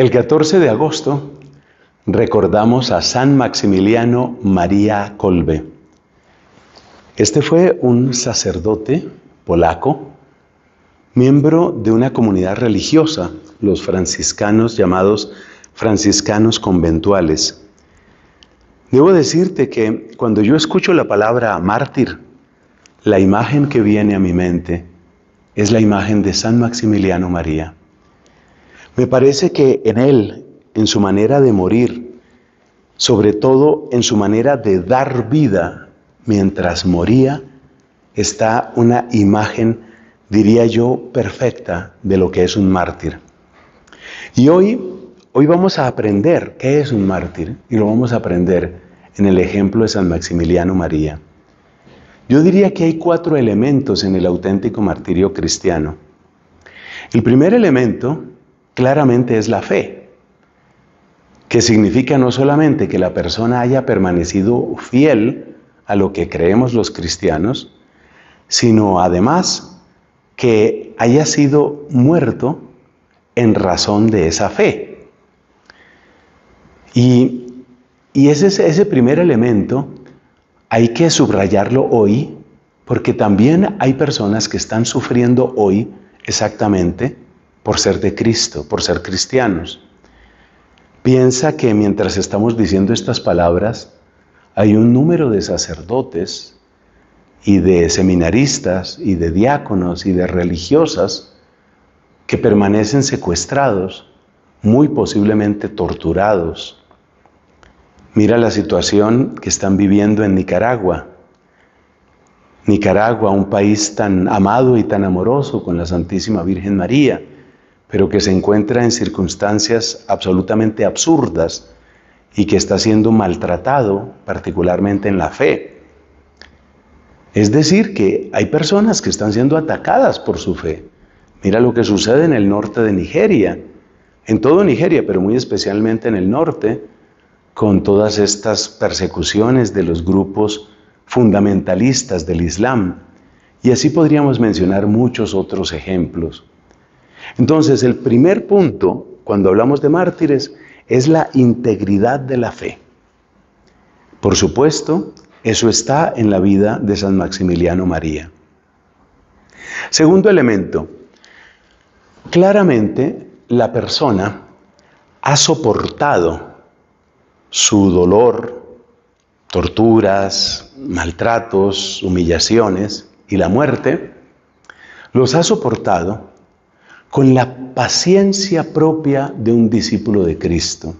El 14 de agosto recordamos a San Maximiliano María Kolbe. Este fue un sacerdote polaco, miembro de una comunidad religiosa, los franciscanos llamados franciscanos conventuales. Debo decirte que cuando yo escucho la palabra mártir, la imagen que viene a mi mente es la imagen de San Maximiliano María. Me parece que en Él, en su manera de morir, sobre todo en su manera de dar vida mientras moría, está una imagen, diría yo, perfecta de lo que es un mártir. Y hoy, hoy vamos a aprender qué es un mártir y lo vamos a aprender en el ejemplo de San Maximiliano María. Yo diría que hay cuatro elementos en el auténtico martirio cristiano. El primer elemento claramente es la fe, que significa no solamente que la persona haya permanecido fiel a lo que creemos los cristianos, sino además que haya sido muerto en razón de esa fe. Y, ese primer elemento hay que subrayarlo hoy, porque también hay personas que están sufriendo hoy exactamente por ser de Cristo, por ser cristianos. Piensa que mientras estamos diciendo estas palabras, hay un número de sacerdotes y de seminaristas y de diáconos y de religiosas que permanecen secuestrados, muy posiblemente torturados. Mira la situación que están viviendo en Nicaragua. Nicaragua, un país tan amado y tan amoroso con la Santísima Virgen María pero que se encuentra en circunstancias absolutamente absurdas y que está siendo maltratado, particularmente en la fe. Es decir, que hay personas que están siendo atacadas por su fe. Mira lo que sucede en el norte de Nigeria, en todo Nigeria, pero muy especialmente en el norte, con todas estas persecuciones de los grupos fundamentalistas del Islam. Y así podríamos mencionar muchos otros ejemplos. Entonces, el primer punto, cuando hablamos de mártires, es la integridad de la fe. Por supuesto, eso está en la vida de San Maximiliano María. Segundo elemento, claramente la persona ha soportado su dolor, torturas, maltratos, humillaciones y la muerte, los ha soportado con la paciencia propia de un discípulo de Cristo.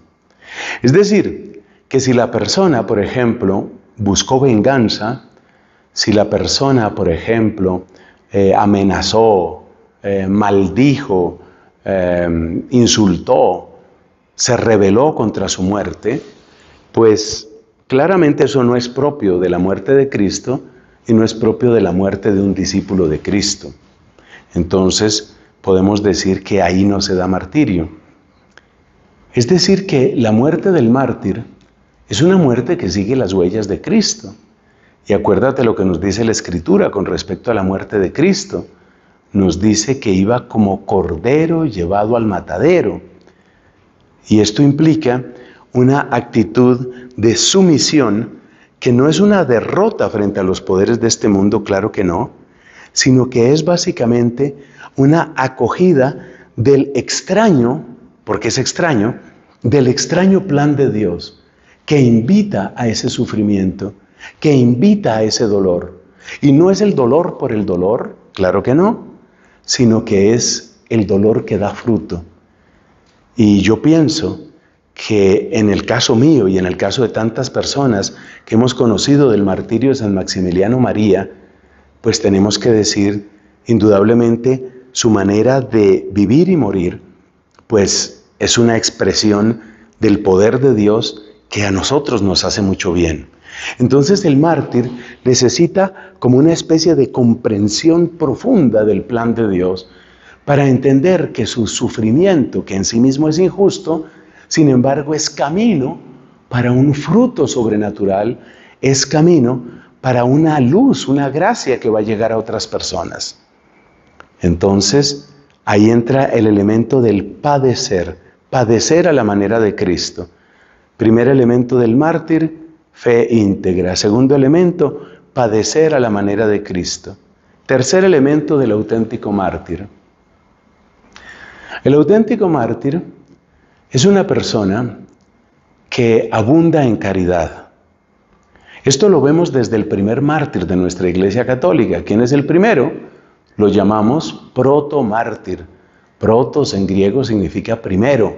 Es decir, que si la persona, por ejemplo, buscó venganza, si la persona, por ejemplo, eh, amenazó, eh, maldijo, eh, insultó, se rebeló contra su muerte, pues claramente eso no es propio de la muerte de Cristo y no es propio de la muerte de un discípulo de Cristo. Entonces, podemos decir que ahí no se da martirio. Es decir, que la muerte del mártir es una muerte que sigue las huellas de Cristo. Y acuérdate lo que nos dice la Escritura con respecto a la muerte de Cristo. Nos dice que iba como cordero llevado al matadero. Y esto implica una actitud de sumisión que no es una derrota frente a los poderes de este mundo, claro que no, sino que es básicamente una acogida del extraño, porque es extraño, del extraño plan de Dios que invita a ese sufrimiento, que invita a ese dolor. Y no es el dolor por el dolor, claro que no, sino que es el dolor que da fruto. Y yo pienso que en el caso mío y en el caso de tantas personas que hemos conocido del martirio de San Maximiliano María, pues tenemos que decir indudablemente su manera de vivir y morir, pues es una expresión del poder de Dios que a nosotros nos hace mucho bien. Entonces el mártir necesita como una especie de comprensión profunda del plan de Dios para entender que su sufrimiento, que en sí mismo es injusto, sin embargo es camino para un fruto sobrenatural, es camino para una luz, una gracia que va a llegar a otras personas. Entonces, ahí entra el elemento del padecer, padecer a la manera de Cristo. Primer elemento del mártir, fe íntegra. Segundo elemento, padecer a la manera de Cristo. Tercer elemento del auténtico mártir. El auténtico mártir es una persona que abunda en caridad. Esto lo vemos desde el primer mártir de nuestra Iglesia Católica. ¿Quién es el primero? Lo llamamos protomártir. Protos en griego significa primero.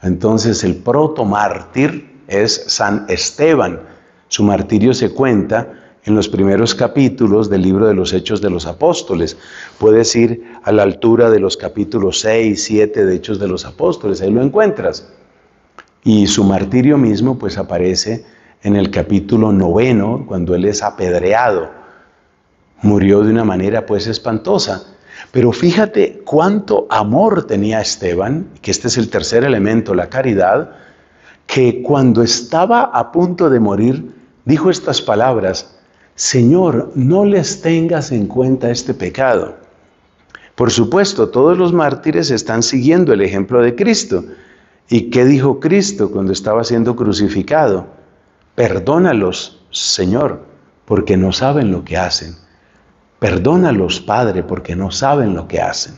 Entonces el protomártir es San Esteban. Su martirio se cuenta en los primeros capítulos del libro de los Hechos de los Apóstoles. Puedes ir a la altura de los capítulos 6, 7 de Hechos de los Apóstoles, ahí lo encuentras. Y su martirio mismo pues aparece en el capítulo noveno, cuando él es apedreado. Murió de una manera pues espantosa. Pero fíjate cuánto amor tenía Esteban, que este es el tercer elemento, la caridad, que cuando estaba a punto de morir, dijo estas palabras, Señor, no les tengas en cuenta este pecado. Por supuesto, todos los mártires están siguiendo el ejemplo de Cristo. ¿Y qué dijo Cristo cuando estaba siendo crucificado? Perdónalos, Señor, porque no saben lo que hacen. Perdónalos, Padre, porque no saben lo que hacen.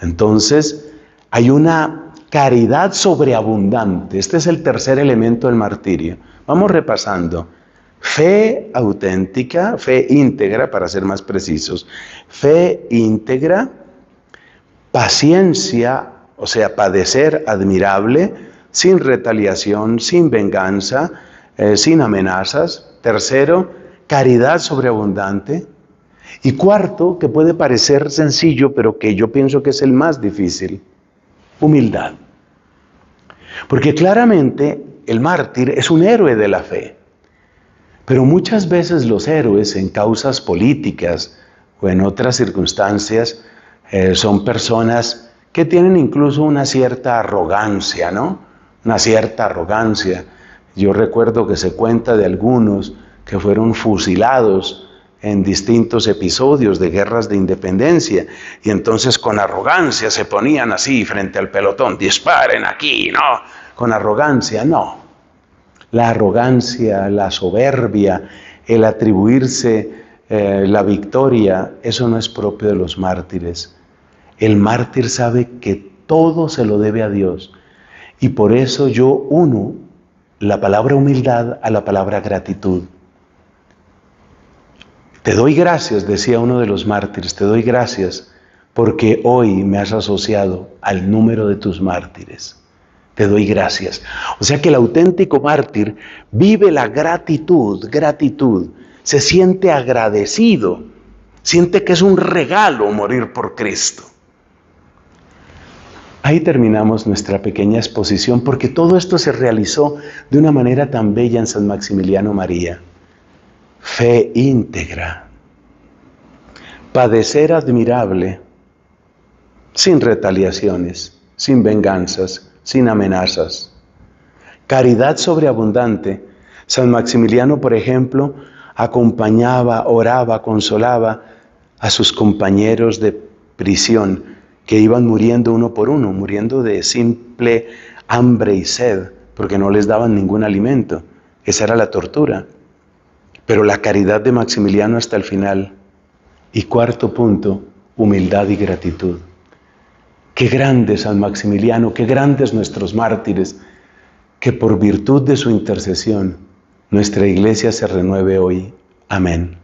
Entonces, hay una caridad sobreabundante. Este es el tercer elemento del martirio. Vamos repasando. Fe auténtica, fe íntegra, para ser más precisos. Fe íntegra, paciencia, o sea, padecer admirable, sin retaliación, sin venganza, eh, sin amenazas. Tercero, caridad sobreabundante. Y cuarto, que puede parecer sencillo, pero que yo pienso que es el más difícil, humildad. Porque claramente el mártir es un héroe de la fe, pero muchas veces los héroes en causas políticas o en otras circunstancias eh, son personas que tienen incluso una cierta arrogancia, ¿no? Una cierta arrogancia. Yo recuerdo que se cuenta de algunos que fueron fusilados en distintos episodios de guerras de independencia y entonces con arrogancia se ponían así frente al pelotón, disparen aquí, no, con arrogancia, no. La arrogancia, la soberbia, el atribuirse eh, la victoria, eso no es propio de los mártires. El mártir sabe que todo se lo debe a Dios y por eso yo uno la palabra humildad a la palabra gratitud. Te doy gracias, decía uno de los mártires, te doy gracias porque hoy me has asociado al número de tus mártires. Te doy gracias. O sea que el auténtico mártir vive la gratitud, gratitud, se siente agradecido, siente que es un regalo morir por Cristo. Ahí terminamos nuestra pequeña exposición porque todo esto se realizó de una manera tan bella en San Maximiliano María fe íntegra, padecer admirable, sin retaliaciones, sin venganzas, sin amenazas. Caridad sobreabundante. San Maximiliano, por ejemplo, acompañaba, oraba, consolaba a sus compañeros de prisión que iban muriendo uno por uno, muriendo de simple hambre y sed, porque no les daban ningún alimento. Esa era la tortura pero la caridad de Maximiliano hasta el final. Y cuarto punto, humildad y gratitud. Qué grande San Maximiliano, qué grandes nuestros mártires, que por virtud de su intercesión nuestra iglesia se renueve hoy. Amén.